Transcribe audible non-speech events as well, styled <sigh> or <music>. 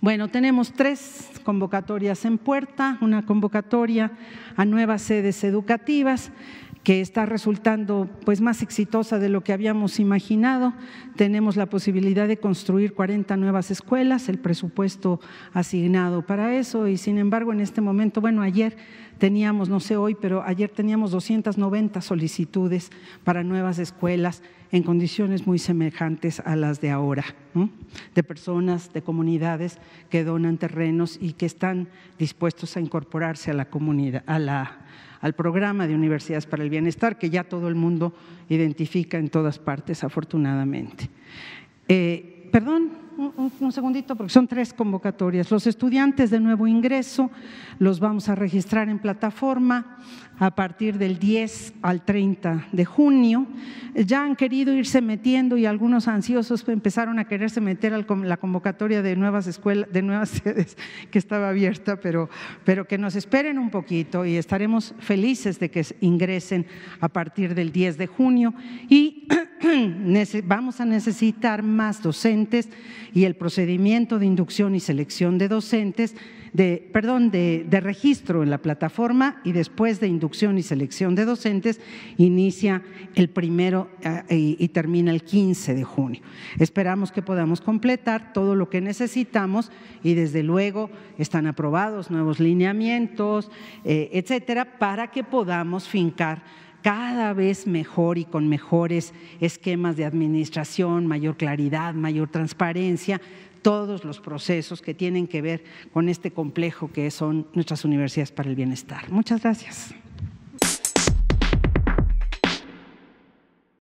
Bueno, tenemos tres convocatorias en puerta, una convocatoria a nuevas sedes educativas que está resultando pues más exitosa de lo que habíamos imaginado. Tenemos la posibilidad de construir 40 nuevas escuelas, el presupuesto asignado para eso y sin embargo en este momento, bueno, ayer teníamos, no sé hoy, pero ayer teníamos 290 solicitudes para nuevas escuelas en condiciones muy semejantes a las de ahora de personas, de comunidades que donan terrenos y que están dispuestos a incorporarse a la comunidad, al programa de universidades para el bienestar que ya todo el mundo identifica en todas partes, afortunadamente. Eh, perdón, un, segundito porque son tres convocatorias. Los estudiantes de nuevo ingreso los vamos a registrar en plataforma a partir del 10 al 30 de junio. Ya han querido irse metiendo y algunos ansiosos empezaron a quererse meter a la convocatoria de nuevas escuelas, de nuevas <laughs> sedes que estaba abierta, pero, pero que nos esperen un poquito y estaremos felices de que ingresen a partir del 10 de junio. Y <clears throat> <clears throat> vamos a necesitar más docentes y el procedimiento de inducción y selección de docentes, de, perdón, de, de registro en la plataforma y después de inducción y selección de docentes inicia el primero eh, y termina el 15 de junio. Esperamos que podamos completar todo lo que necesitamos y desde luego están aprobados nuevos lineamientos, eh, etcétera, para que podamos fincar cada vez mejor y con mejores esquemas de administración, mayor claridad, mayor transparencia, todos los procesos que tienen que ver con este complejo que son nuestras universidades para el bienestar. Muchas gracias.